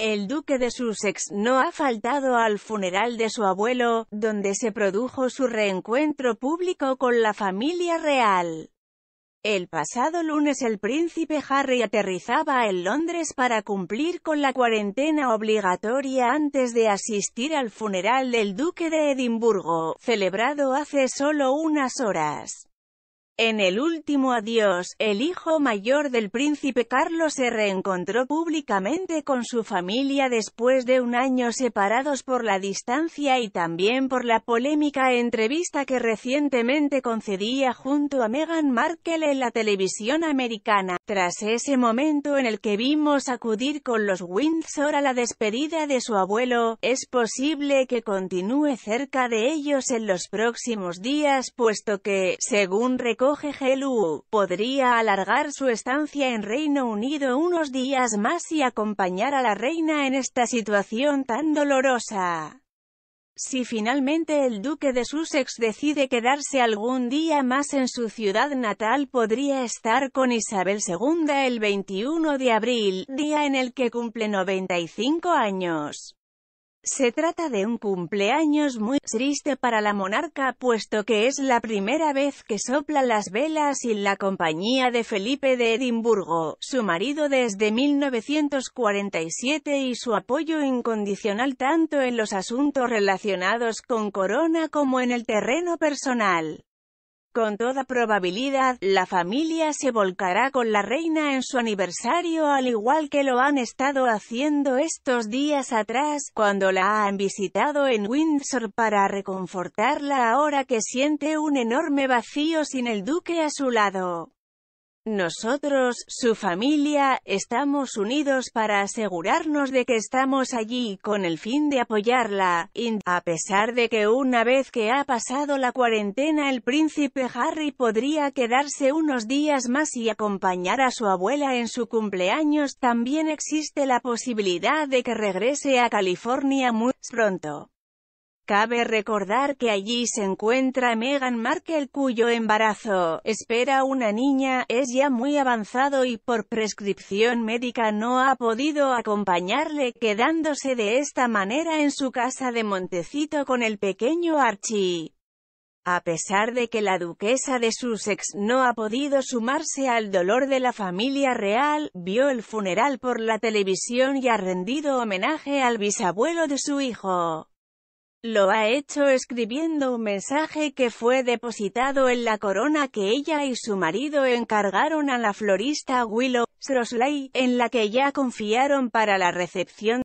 El duque de Sussex no ha faltado al funeral de su abuelo, donde se produjo su reencuentro público con la familia real. El pasado lunes el príncipe Harry aterrizaba en Londres para cumplir con la cuarentena obligatoria antes de asistir al funeral del duque de Edimburgo, celebrado hace solo unas horas. En el último adiós, el hijo mayor del príncipe Carlos se reencontró públicamente con su familia después de un año separados por la distancia y también por la polémica entrevista que recientemente concedía junto a Meghan Markle en la televisión americana. Tras ese momento en el que vimos acudir con los Windsor a la despedida de su abuelo, es posible que continúe cerca de ellos en los próximos días puesto que, según recordó GGLU, podría alargar su estancia en Reino Unido unos días más y acompañar a la reina en esta situación tan dolorosa. Si finalmente el duque de Sussex decide quedarse algún día más en su ciudad natal podría estar con Isabel II el 21 de abril, día en el que cumple 95 años. Se trata de un cumpleaños muy triste para la monarca puesto que es la primera vez que sopla las velas sin la compañía de Felipe de Edimburgo, su marido desde 1947 y su apoyo incondicional tanto en los asuntos relacionados con Corona como en el terreno personal. Con toda probabilidad, la familia se volcará con la reina en su aniversario al igual que lo han estado haciendo estos días atrás, cuando la han visitado en Windsor para reconfortarla ahora que siente un enorme vacío sin el duque a su lado. Nosotros, su familia, estamos unidos para asegurarnos de que estamos allí con el fin de apoyarla. a pesar de que una vez que ha pasado la cuarentena el príncipe Harry podría quedarse unos días más y acompañar a su abuela en su cumpleaños, también existe la posibilidad de que regrese a California muy pronto. Cabe recordar que allí se encuentra Meghan Markle cuyo embarazo, espera una niña, es ya muy avanzado y por prescripción médica no ha podido acompañarle quedándose de esta manera en su casa de Montecito con el pequeño Archie. A pesar de que la duquesa de Sussex no ha podido sumarse al dolor de la familia real, vio el funeral por la televisión y ha rendido homenaje al bisabuelo de su hijo. Lo ha hecho escribiendo un mensaje que fue depositado en la corona que ella y su marido encargaron a la florista Willow Srosley, en la que ya confiaron para la recepción